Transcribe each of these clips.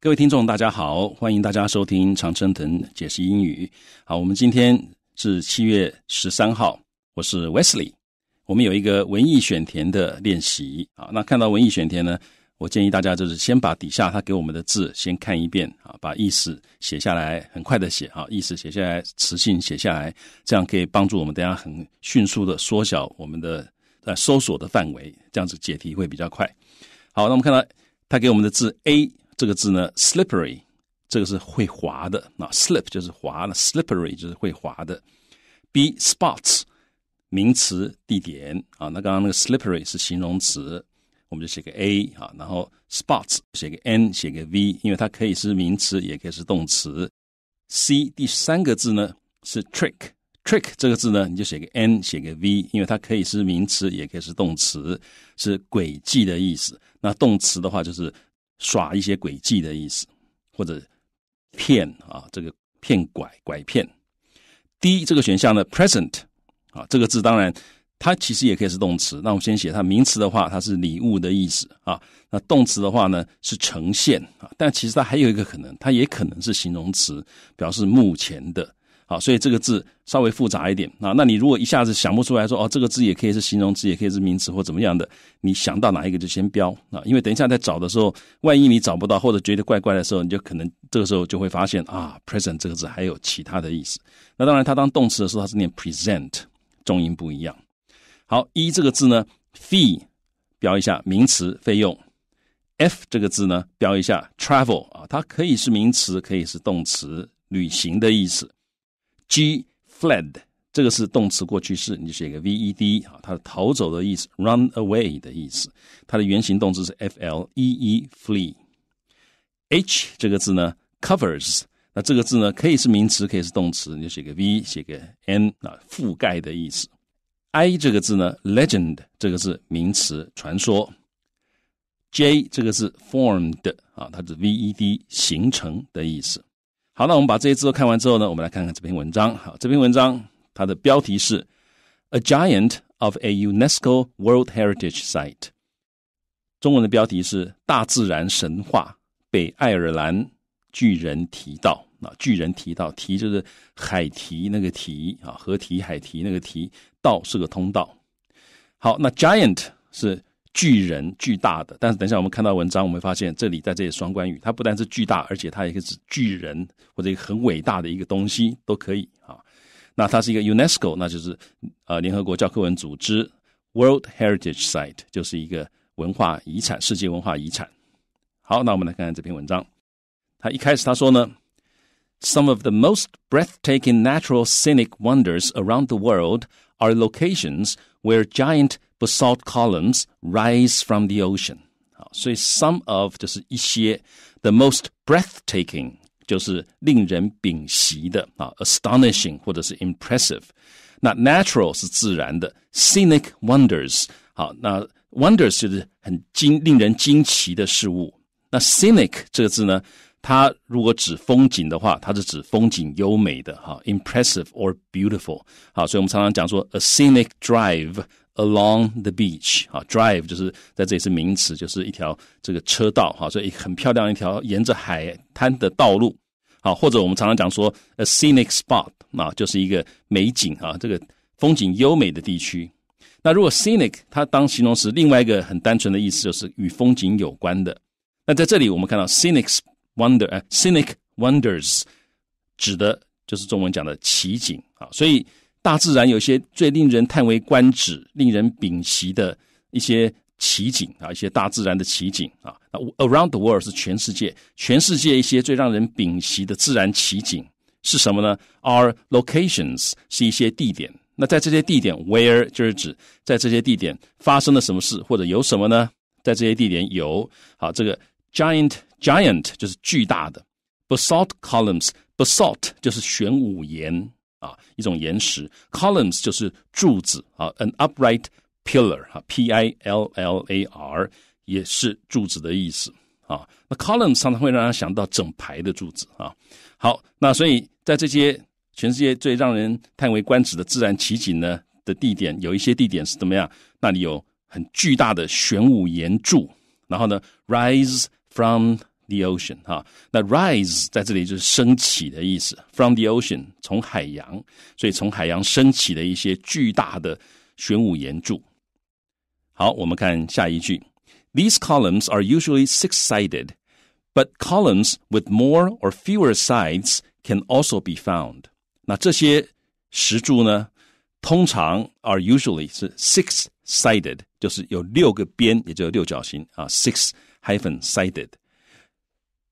各位听众，大家好，欢迎大家收听《常春藤解释英语》。好，我们今天是七月十三号，我是 Wesley。我们有一个文艺选填的练习啊。那看到文艺选填呢，我建议大家就是先把底下他给我们的字先看一遍啊，把意思写下来，很快的写啊，意思写下来，词性写下来，这样可以帮助我们大家很迅速的缩小我们的呃搜索的范围，这样子解题会比较快。好，那我们看到他给我们的字 A。这个字呢，slippery，这个是会滑的，那 slip 就是滑的 s l i p p e r y 就是会滑的。B spots，名词，地点啊，那刚刚那个 slippery 是形容词，我们就写个 A 啊，然后 spots 写个 N，写个 V，因为它可以是名词，也可以是动词。C 第三个字呢是 trick，trick 这个字呢，你就写个 N，写个 V，因为它可以是名词，也可以是动词，是诡计的意思。那动词的话就是。耍一些诡计的意思，或者骗啊，这个骗拐拐骗。D 这个选项呢，present 啊，这个字当然它其实也可以是动词。那我们先写它名词的话，它是礼物的意思啊。那动词的话呢，是呈现啊。但其实它还有一个可能，它也可能是形容词，表示目前的。好，所以这个字稍微复杂一点啊。那你如果一下子想不出来，说哦，这个字也可以是形容词，也可以是名词或怎么样的，你想到哪一个就先标啊。因为等一下在找的时候，万一你找不到或者觉得怪怪的时候，你就可能这个时候就会发现啊，present 这个字还有其他的意思。那当然，它当动词的时候，它是念 present，重音不一样。好，一这个字呢，fee 标一下名词费用。f 这个字呢，标一下 travel 啊，它可以是名词，可以是动词，旅行的意思。G fled，这个是动词过去式，你就写个 V E D 啊，它的逃走的意思，run away 的意思，它的原形动词是 F L E E flee。H 这个字呢，covers，那这个字呢可以是名词，可以是动词，你就写个 V，写个 N 啊，覆盖的意思。I 这个字呢，legend，这个是名词，传说。J 这个字 formed 啊，它是 V E D 形成的意思。好，那我们把这些字都看完之后呢，我们来看看这篇文章。好，这篇文章它的标题是《A Giant of a UNESCO World Heritage Site》。中文的标题是《大自然神话被爱尔兰巨人提到》。啊，巨人提到“提”就是海提那个“提”啊，河提海提那个“提”，道是个通道。好，那 “Giant” 是。巨人、巨大的。但是等一下我们看到文章，我们发现这里在这里双关语，它不但是巨大，而且它也是巨人或者一个很伟大的一个东西都可以啊。那它是一个 UNESCO，那就是呃联合国教科文组织 World Heritage Site，就是一个文化遗产、世界文化遗产。好，那我们来看看这篇文章。他一开始他说呢，Some of the most breathtaking natural scenic wonders around the world are locations where giant basalt columns rise from the ocean. So some of the most breathtaking 就是令人屏息的啊，astonishing 或者是 impressive。那 natural 是自然的，scenic wonders 好，那 wonders 就是很惊令人惊奇的事物。那 scenic 这个字呢，它如果指风景的话，它是指风景优美的哈，impressive or beautiful。好，所以我们常常讲说 a scenic drive Along the beach，啊，drive 就是在这里是名词，就是一条这个车道，哈，所以很漂亮一条沿着海滩的道路，好，或者我们常常讲说，a scenic spot，啊，就是一个美景，啊，这个风景优美的地区。那如果 scenic，它当形容词，另外一个很单纯的意思就是与风景有关的。那在这里我们看到 scenic wonder，啊，scenic wonders 指的就是中文讲的奇景，啊，所以。大自然有些最令人叹为观止、令人屏息的一些奇景啊，一些大自然的奇景啊。那 around the world 是全世界，全世界一些最让人屏息的自然奇景是什么呢？Our locations 是一些地点。那在这些地点，where 就是指在这些地点发生了什么事或者有什么呢？在这些地点有好这个 giant giant 就是巨大的 basalt columns basalt 就是玄武岩。啊，一种岩石，columns 就是柱子啊，an upright pillar 啊，P-I-L-L-A-R 也是柱子的意思啊。那 columns 常常会让人想到整排的柱子啊。好，那所以在这些全世界最让人叹为观止的自然奇景呢的地点，有一些地点是怎么样？那里有很巨大的玄武岩柱，然后呢，rise from。the ocean 哈，那 rise 在这里就是升起的意思，from the ocean 从海洋，所以从海洋升起的一些巨大的玄武岩柱。好，我们看下一句，These columns are usually six-sided, but columns with more or fewer sides can also be found。那这些石柱呢，通常 are usually 是 six-sided，就是有六个边，也就是六角形啊，six hyphen sided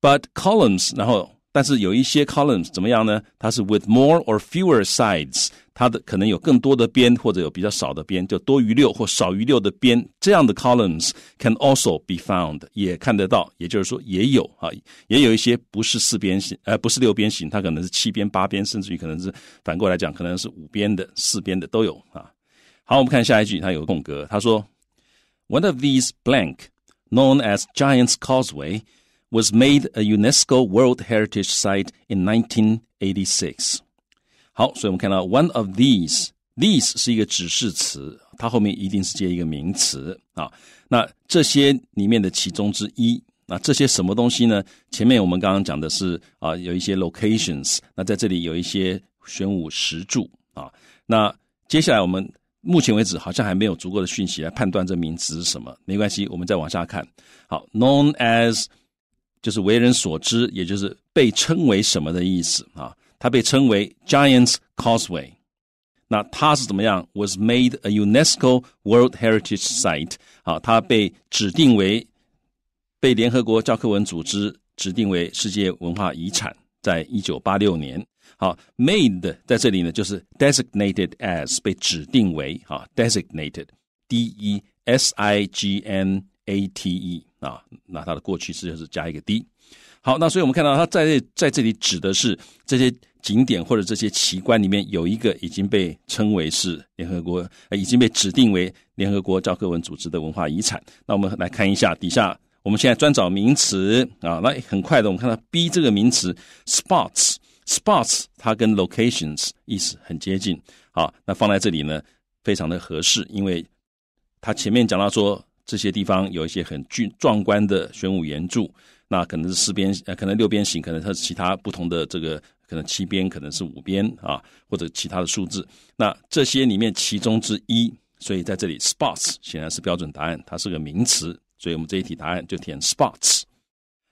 but columns，然后但是有一些 columns 怎么样呢？它是 with more or fewer sides，它的可能有更多的边或者有比较少的边，就多于六或少于六的边，这样的 columns can also be found，也看得到，也就是说也有啊，也有一些不是四边形，呃，不是六边形，它可能是七边、八边，甚至于可能是反过来讲，可能是五边的、四边的都有啊。好，我们看下一句，它有空格，他说，One of these blank known as Giant's Causeway。was made a UNESCO World Heritage Site in 1986。好，所以我们看到 one of these。these 是一个指示词，它后面一定是接一个名词啊。那这些里面的其中之一，那这些什么东西呢？前面我们刚刚讲的是啊，有一些 locations，那在这里有一些玄武石柱啊。那接下来我们目前为止好像还没有足够的讯息来判断这名词是什么，没关系，我们再往下看。好，known as 就是为人所知，也就是被称为什么的意思啊？它被称为 Giants Causeway。那它是怎么样？Was made a UNESCO World Heritage Site。啊，它被指定为被联合国教科文组织指定为世界文化遗产，在一九八六年。好，made 在这里呢，就是 designated as 被指定为啊，designated D E S I G N。a t e 啊，那它的过去式就是加一个 d。好，那所以，我们看到它在在这里指的是这些景点或者这些奇观里面有一个已经被称为是联合国，已经被指定为联合国教科文组织的文化遗产。那我们来看一下底下，我们现在专找名词啊，那很快的，我们看到 b 这个名词 spots，spots 它跟 locations 意思很接近。好，那放在这里呢，非常的合适，因为它前面讲到说。这些地方有一些很巨壮观的玄武岩柱，那可能是四边，呃，可能六边形，可能它是其他不同的这个，可能七边，可能是五边啊，或者其他的数字。那这些里面其中之一，所以在这里，spots 显然是标准答案，它是个名词，所以我们这一题答案就填 spots。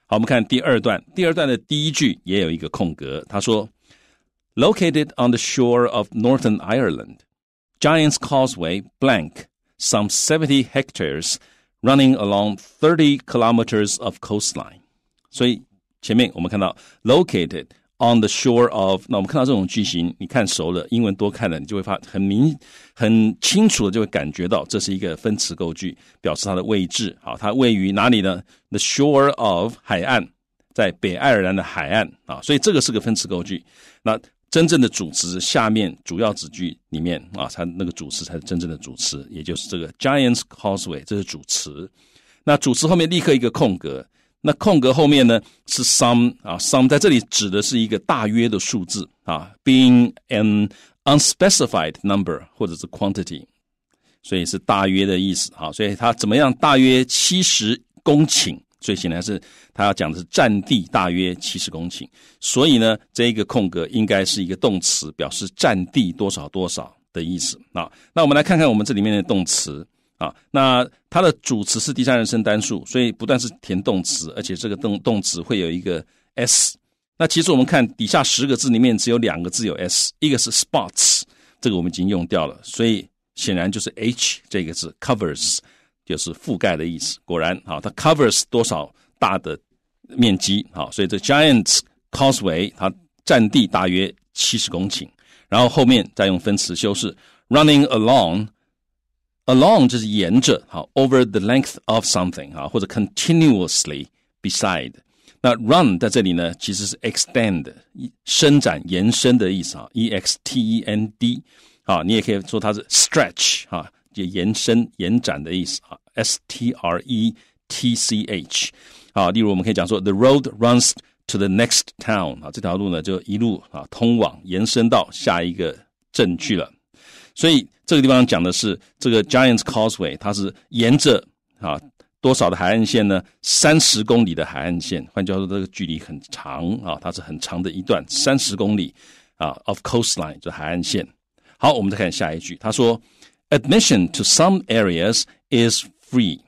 好，我们看第二段，第二段的第一句也有一个空格，他说，Located on the shore of Northern Ireland, Giant's Causeway blank. some 70 hectares running along 30 kilometers of coastline。所以前面我们看到 located on the shore of，那我们看到这种句型，你看熟了，英文多看了，你就会发很明、很清楚的就会感觉到这是一个分词构句，表示它的位置。好，它位于哪里呢？The shore of 海岸，在北爱尔兰的海岸啊，所以这个是个分词构句。那真正的主词下面主要子句里面啊，它那个主词才是真正的主词，也就是这个 Giants Causeway，这是主词。那主词后面立刻一个空格，那空格后面呢是 some 啊 some，在这里指的是一个大约的数字啊，being an unspecified number 或者是 quantity，所以是大约的意思啊，所以它怎么样？大约七十公顷。最显然，是它要讲的是占地大约七十公顷，所以呢，这一个空格应该是一个动词，表示占地多少多少的意思啊。那我们来看看我们这里面的动词啊，那它的主词是第三人称单数，所以不但是填动词，而且这个动动词会有一个 s。那其实我们看底下十个字里面只有两个字有 s，一个是 sports，这个我们已经用掉了，所以显然就是 h 这个字 covers。就是覆盖的意思。果然啊，它 covers 多少大的面积啊？所以这 Giant s Causeway 它占地大约七十公顷。然后后面再用分词修饰，running along，along 就是沿着哈 o v e r the length of something 啊，或者 continuously beside。那 run 在这里呢，其实是 extend 伸展、延伸的意思啊，e x t e n d 啊，你也可以说它是 stretch 啊。也延伸、延展的意思啊，S T R E T C H 啊。例如，我们可以讲说，The road runs to the next town 啊，这条路呢就一路啊通往延伸到下一个镇去了。所以这个地方讲的是这个 Giant s Causeway，它是沿着啊多少的海岸线呢？三十公里的海岸线，换句话说，这个距离很长啊，它是很长的一段，三十公里啊，of coastline 就海岸线。好，我们再看下一句，他说。Admission to some areas is free,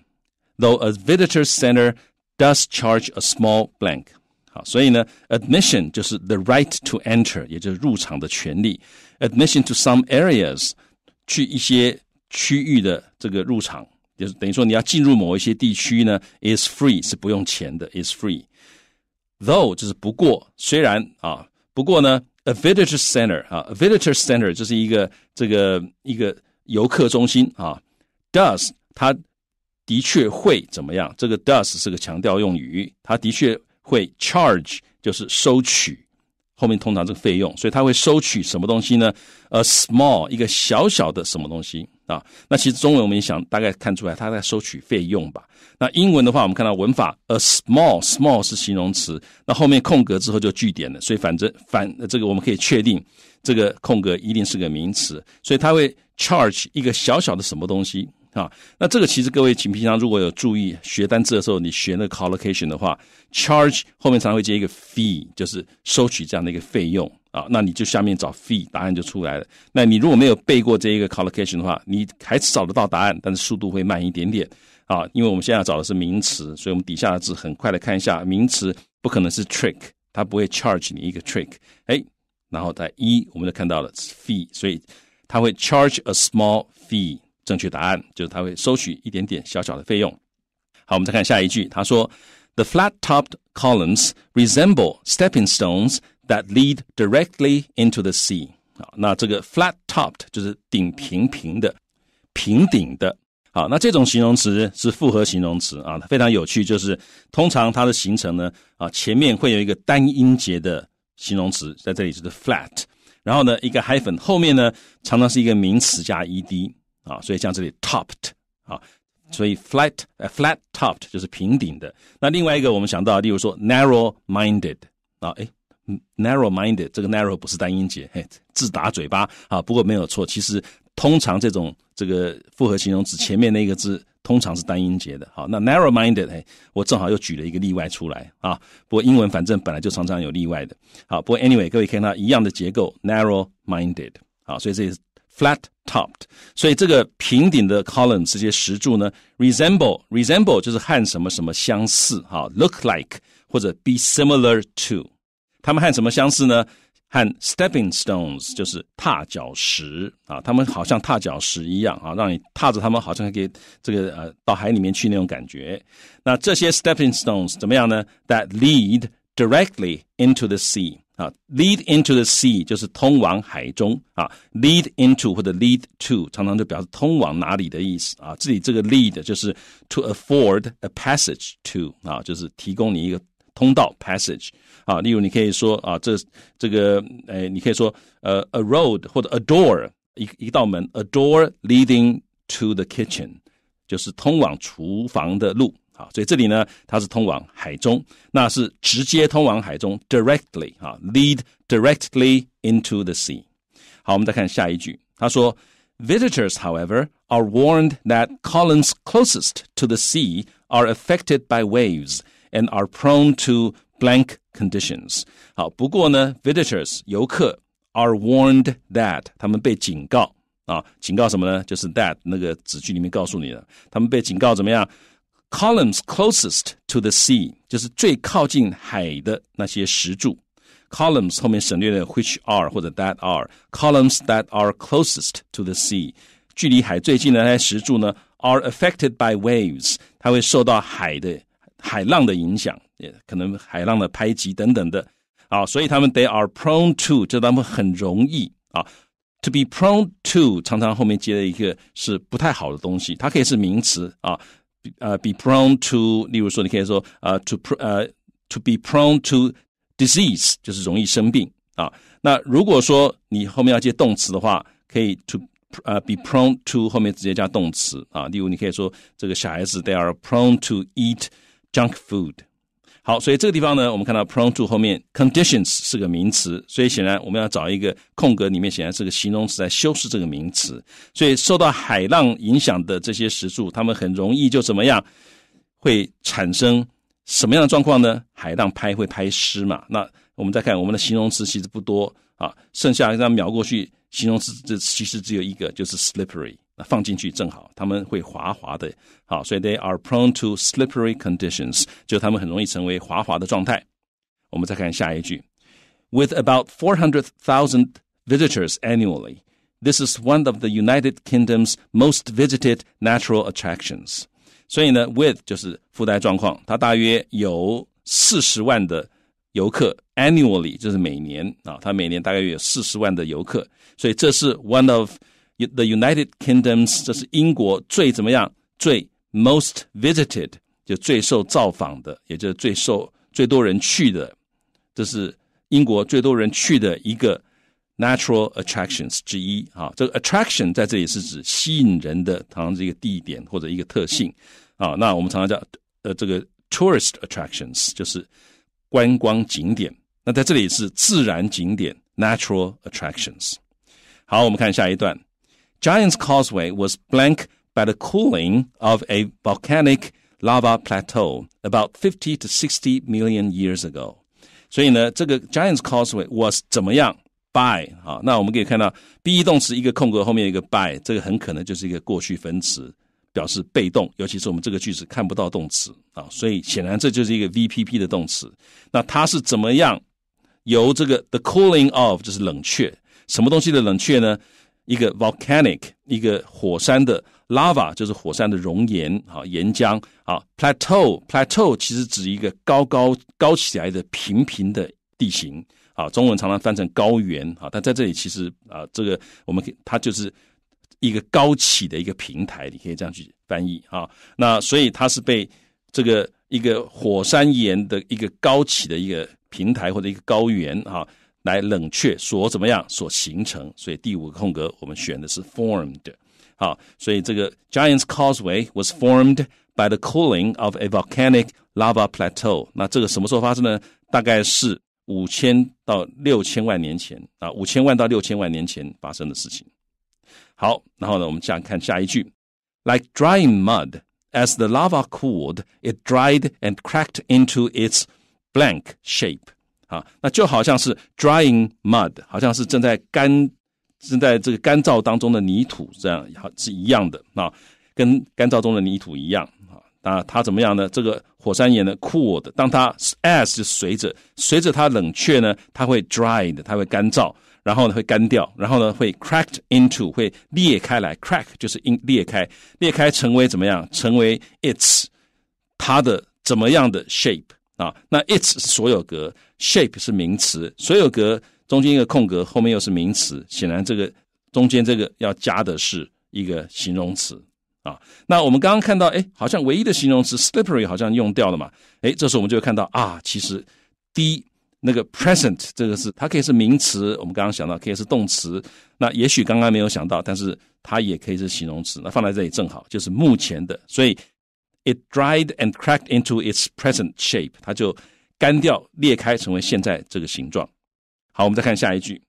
though a visitor center does charge a small blank. 好，所以呢，admission 就是 the right to enter，也就是入场的权利。Admission to some areas，去一些区域的这个入场，就是等于说你要进入某一些地区呢，is free 是不用钱的，is free。Though 就是不过，虽然啊，不过呢，a visitor center 啊，a visitor center 就是一个这个一个游客中心啊，does 它的确会怎么样？这个 does 是个强调用语，它的确会 charge 就是收取后面通常这个费用，所以它会收取什么东西呢？a small 一个小小的什么东西啊？那其实中文我们想大概看出来，它在收取费用吧？那英文的话，我们看到文法 a small small 是形容词，那后面空格之后就句点了，所以反正反这个我们可以确定这个空格一定是个名词，所以它会。Charge 一个小小的什么东西啊？那这个其实各位，请平常如果有注意学单词的时候，你学那个 collocation 的话，charge 后面常常会接一个 fee，就是收取这样的一个费用啊。那你就下面找 fee，答案就出来了。那你如果没有背过这一个 collocation 的话，你还是找得到答案，但是速度会慢一点点啊。因为我们现在找的是名词，所以我们底下的字很快的看一下，名词不可能是 trick，它不会 charge 你一个 trick。哎，然后在一我们就看到了 fee，所以。他会 charge a small fee，正确答案就是他会收取一点点小小的费用。好，我们再看下一句，他说，the flat topped columns resemble stepping stones that lead directly into the sea。好，那这个 flat topped 就是顶平平的、平顶的。好，那这种形容词是复合形容词啊，非常有趣，就是通常它的形成呢，啊，前面会有一个单音节的形容词，在这里就是 flat。然后呢，一个 hyphen 后面呢常常是一个名词加 ed 啊，所以像这里 topped 啊，所以 flat 呃 flat topped 就是平顶的。那另外一个我们想到，例如说 narrow minded 啊，哎 narrow minded 这个 narrow 不是单音节，嘿，自打嘴巴啊，不过没有错。其实通常这种这个复合形容词前面那个字。通常是单音节的，好，那 narrow-minded 我正好又举了一个例外出来啊。不过英文反正本来就常常有例外的，好，不过 anyway 各位看到一样的结构 narrow-minded 好，所以这是 flat-topped，所以这个平顶的 column 这些石柱呢。resemble resemble 就是和什么什么相似，好，look like 或者 be similar to，它们和什么相似呢？和 stepping stones 就是踏脚石啊，他们好像踏脚石一样啊，让你踏着他们，好像可以这个呃到海里面去那种感觉。那这些 stepping stones 怎么样呢？That lead directly into the sea 啊，lead into the sea 就是通往海中啊，lead into 或者 lead to 常常就表示通往哪里的意思啊。这里这个 lead 就是 to afford a passage to 啊，就是提供你一个。通道 passage 啊，例如你可以说啊，这这个哎，你可以说呃，a road 或者 a door 一一道门，a door leading to the kitchen 就是通往厨房的路。啊，所以这里呢，它是通往海中，那是直接通往海中，directly 啊，lead directly into the sea。好，我们再看下一句，他说，Visitors, however, are warned that columns closest to the sea are affected by waves and are prone to blank conditions。好，不过呢，visitors 游客 are warned that 他们被警告啊，警告什么呢？就是 that 那个子句里面告诉你的，他们被警告怎么样？columns closest to the sea 就是最靠近海的那些石柱。columns 后面省略了 which are 或者 that are columns that are closest to the sea。距离海最近的那些石柱呢，are affected by waves，它会受到海的海浪的影响，也可能海浪的拍击等等的啊，所以他们 they are prone to，这他们很容易啊，to be prone to 常常后面接了一个是不太好的东西，它可以是名词啊，呃，be prone to，例如说你可以说啊，to pr 呃，to be prone to disease 就是容易生病啊。那如果说你后面要接动词的话，可以 to 呃 be prone to 后面直接加动词啊，例如你可以说这个小孩子 they are prone to eat。Junk food，好，所以这个地方呢，我们看到 prone to 后面 conditions 是个名词，所以显然我们要找一个空格里面显然是个形容词来修饰这个名词。所以受到海浪影响的这些石柱，它们很容易就怎么样？会产生什么样的状况呢？海浪拍会拍湿嘛？那我们再看我们的形容词其实不多啊，剩下一张瞄过去，形容词这其实只有一个，就是 slippery。放进去正好，他们会滑滑的，好，所以 they are prone to slippery conditions，就他们很容易成为滑滑的状态。我们再看下一句，with about four hundred thousand visitors annually，this is one of the United Kingdom's most visited natural attractions。所以呢，with 就是附带状况，它大约有四十万的游客 annually，就是每年啊，它每年大概有四十万的游客，所以这是 one of The United Kingdoms，这是英国最怎么样？最 most visited，就最受造访的，也就是最受最多人去的，这是英国最多人去的一个 natural attractions 之一。啊，这个 attraction 在这里是指吸引人的，好像一个地点或者一个特性。啊，那我们常常叫呃这个 tourist attractions，就是观光景点。那在这里是自然景点 natural attractions。好，我们看下一段。Giant's Causeway was blank by the cooling of a volcanic lava plateau about 50 to 60 million years ago。所以呢，这个 Giant's Causeway was 怎么样？by 啊，那我们可以看到 be 动词一个空格后面一个 by，这个很可能就是一个过去分词，表示被动。尤其是我们这个句子看不到动词啊，所以显然这就是一个 VPP 的动词。那它是怎么样由这个 the cooling of 就是冷却什么东西的冷却呢？一个 volcanic，一个火山的 lava 就是火山的熔岩啊，岩浆啊，plateau plateau 其实指一个高高高起来的平平的地形啊，中文常常翻成高原啊，但在这里其实啊，这个我们它就是一个高起的一个平台，你可以这样去翻译啊。那所以它是被这个一个火山岩的一个高起的一个平台或者一个高原啊。来冷却所怎么样所形成。所以第五个空格我们选的是 formed。好，所以这个 Giant's Causeway was formed by the cooling of a volcanic lava plateau。那这个什么时候发生呢？大概是五千到六千万年前啊，五千万到六千万年前发生的事情。好，然后呢，我们下看下一句，Like drying mud, as the lava cooled, it dried and cracked into its blank shape。啊，那就好像是 drying mud，好像是正在干、正在这个干燥当中的泥土这样，好是一样的啊，跟干燥中的泥土一样啊。那它怎么样呢？这个火山岩呢，cool 的，当它 as 就随着随着它冷却呢，它会 dry 的，它会干燥，然后呢会干掉，然后呢会 cracked into 会裂开来，crack 就是 in 裂开，裂开成为怎么样？成为 its 它的怎么样的 shape？啊，那 i t 是所有格，shape 是名词，所有格中间一个空格，后面又是名词，显然这个中间这个要加的是一个形容词啊。那我们刚刚看到，哎，好像唯一的形容词 slippery 好像用掉了嘛？哎，这时候我们就会看到啊，其实，第一那个 present 这个是它可以是名词，我们刚刚想到可以是动词，那也许刚刚没有想到，但是它也可以是形容词，那放在这里正好就是目前的，所以。It dried and cracked into its present shape，它就干掉、裂开，成为现在这个形状。好，我们再看下一句。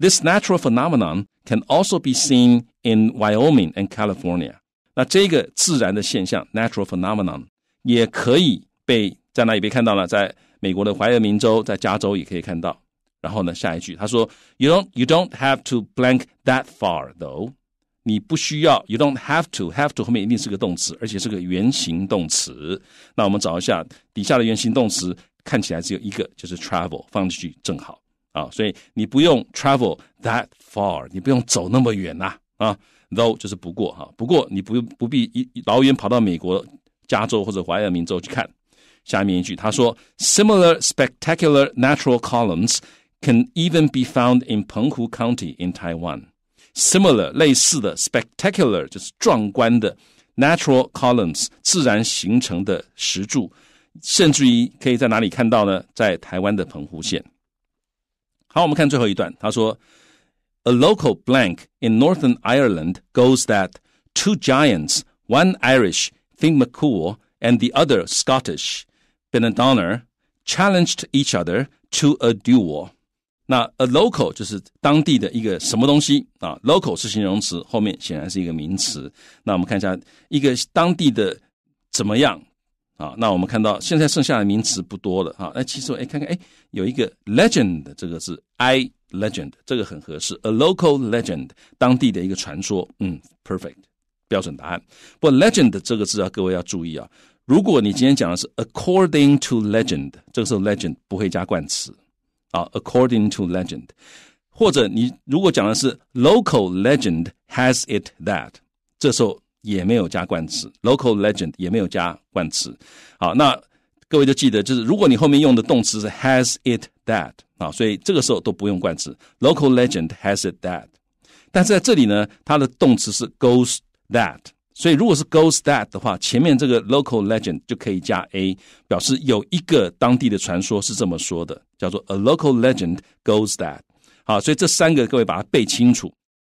This natural phenomenon can also be seen in Wyoming and California。那这个自然的现象 （natural phenomenon） 也可以被在哪里被看到呢？在美国的怀俄明州，在加州也可以看到。然后呢，下一句他说：“You don't, you don't have to blank that far, though。”你不需要，you don't have to，have to 后面一定是个动词，而且是个原形动词。那我们找一下底下的原形动词，看起来只有一个，就是 travel，放进去正好啊。所以你不用 travel that far，你不用走那么远呐啊,啊。Though 就是不过哈、啊，不过你不用不必一老远跑到美国加州或者怀俄明州去看。下面一句他说，similar spectacular natural columns can even be found in Penghu County in Taiwan。similar 类似的 spectacular 就是壮观的 natural columns 自然形成的石柱，甚至于可以在哪里看到呢？在台湾的澎湖县。好，我们看最后一段，他说，A local blank in Northern Ireland goes that two giants, one Irish, Finn McCool, and the other Scottish, Benadonner, challenged each other to a duel. 那 a local 就是当地的一个什么东西啊？local 是形容词，后面显然是一个名词。那我们看一下一个当地的怎么样啊？那我们看到现在剩下的名词不多了啊。那其实，哎，看看，哎，有一个 legend，这个字 i legend，这个很合适。a local legend，当地的一个传说，嗯，perfect，标准答案。不过 legend 这个字啊，各位要注意啊，如果你今天讲的是 according to legend，这个时候 legend 不会加冠词。啊，according to legend，或者你如果讲的是 local legend has it that，这时候也没有加冠词，local legend 也没有加冠词。好，那各位就记得，就是如果你后面用的动词是 has it that 啊，所以这个时候都不用冠词，local legend has it that。但是在这里呢，它的动词是 goes that。所以，如果是 goes that 的话，前面这个 local legend 就可以加 a，表示有一个当地的传说，是这么说的，叫做 a local legend goes that。好，所以这三个各位把它背清楚。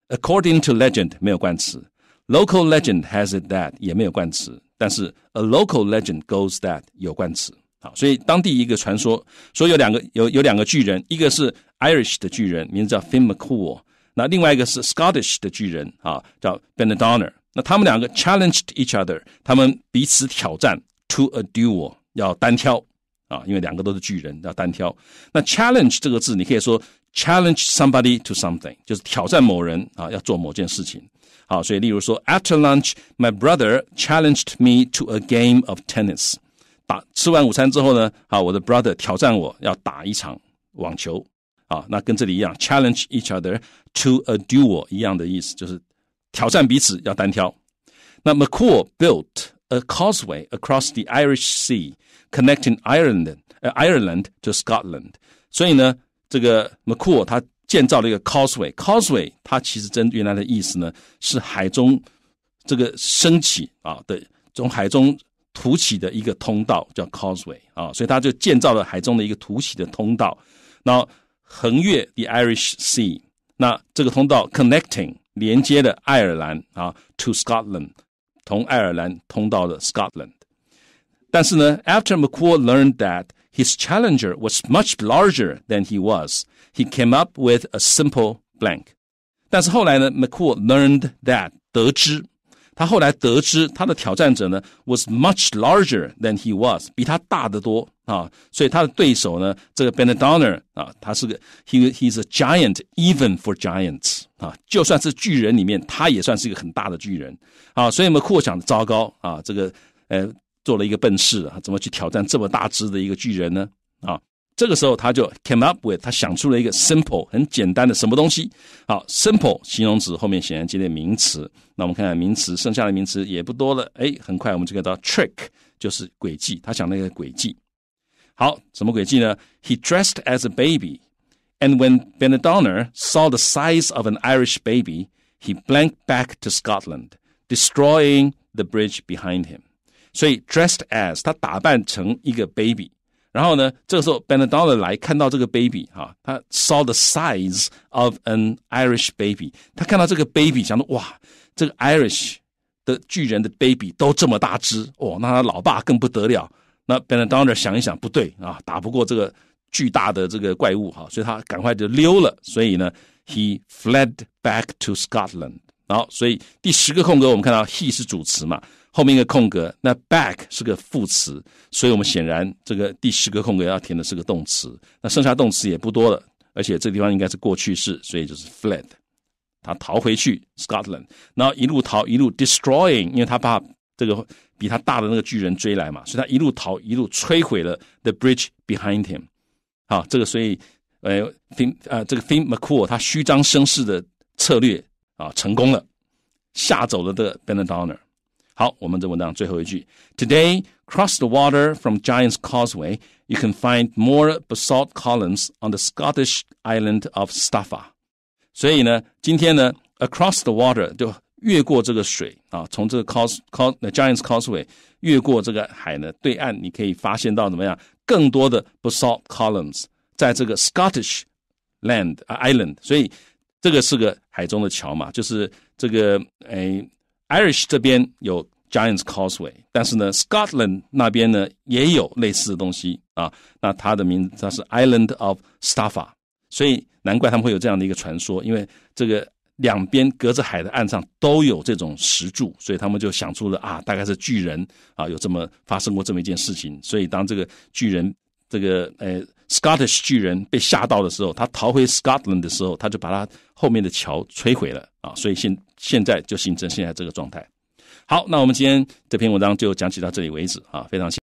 According to legend 没有冠词，local legend has i that t 也没有冠词，但是 a local legend goes that 有冠词。好，所以当地一个传说，说有两个有有两个巨人，一个是 Irish 的巨人，名字叫 Finn McCool，那另外一个是 Scottish 的巨人，啊，叫 b e n a d o n e r 那他们两个 challenged each other，他们彼此挑战 to a duel 要单挑啊，因为两个都是巨人要单挑。那 challenge 这个字，你可以说 challenge somebody to something，就是挑战某人啊，要做某件事情。好，所以例如说 after lunch my brother challenged me to a game of tennis，打吃完午餐之后呢，好，我的 brother 挑战我要打一场网球。啊，那跟这里一样，challenge each other to a duel 一样的意思，就是。挑战彼此要单挑。那 m a c a u l built a causeway across the Irish Sea, connecting Ireland, 呃 Ireland to Scotland。所以呢，这个 m a c a u l 他建造了一个 causeway。causeway 它其实真原来的意思呢是海中这个升起啊的，从海中凸起的一个通道叫 causeway 啊。所以他就建造了海中的一个凸起的通道，然后横越 the Irish Sea。那这个通道 connecting。连接的爱尔兰啊，to Scotland，同爱尔兰通到了 Scotland。但是呢，after McCool learned that his challenger was much larger than he was, he came up with a simple blank。但是后来呢，McCool learned that 得知，他后来得知他的挑战者呢 was much larger than he was，比他大得多。啊，所以他的对手呢，这个 b e n d o n n e r 啊，他是个，he he's a giant even for giants 啊，就算是巨人里面，他也算是一个很大的巨人。啊，所以我们扩想糟糕啊，这个呃做了一个笨事啊，怎么去挑战这么大只的一个巨人呢？啊，这个时候他就 came up with，他想出了一个 simple 很简单的什么东西。好，simple 形容词后面显然接的名词，那我们看看名词，剩下的名词也不多了。哎，很快我们就看到 trick 就是诡计，他想那个诡计。He dressed as a baby, and when Benadonna saw the size of an Irish baby, he blanked back to Scotland, destroying the bridge behind him. 所以 dressed as 他打扮成一个 baby，然后呢，这个时候 Benadonna 来看到这个 baby saw the size of an Irish baby，他看到这个 baby Irish 的巨人的 baby 都这么大只，哦，那他老爸更不得了。那 b e n a d n 想一想，不对啊，打不过这个巨大的这个怪物哈，所以他赶快就溜了。所以呢，he fled back to Scotland。然后，所以第十个空格，我们看到 he 是主词嘛，后面一个空格，那 back 是个副词，所以我们显然这个第十个空格要填的是个动词。那剩下动词也不多了，而且这个地方应该是过去式，所以就是 fled。他逃回去 Scotland，然后一路逃一路 destroying，因为他怕。这个比他大的那个巨人追来嘛，所以他一路逃，一路摧毁了 the bridge behind him。好，这个所以呃，Fin 啊、呃，这个 Fin McCool 他虚张声势的策略啊成功了，吓走了的 b e n d o n e r 好，我们这文章最后一句：Today cross the water from Giant's Causeway, you can find more basalt columns on the Scottish island of Staffa。所以呢，今天呢，across the water 就越过这个水啊，从这个 Cos Cos Giant's Causeway 越过这个海呢，对岸你可以发现到怎么样？更多的 basalt columns 在这个 Scottish land、island，所以这个是个海中的桥嘛，就是这个哎 Irish 这边有 Giant's Causeway，但是呢 Scotland 那边呢也有类似的东西啊，那它的名字它是 Island of Staffa，所以难怪他们会有这样的一个传说，因为这个两边隔着海的岸上都有这种石柱，所以他们就想出了啊，大概是巨人啊，有这么发生过这么一件事情。所以当这个巨人，这个呃 Scottish 巨人被吓到的时候，他逃回 Scotland 的时候，他就把他后面的桥摧毁了啊，所以现现在就形成现在这个状态。好，那我们今天这篇文章就讲起到这里为止啊，非常。谢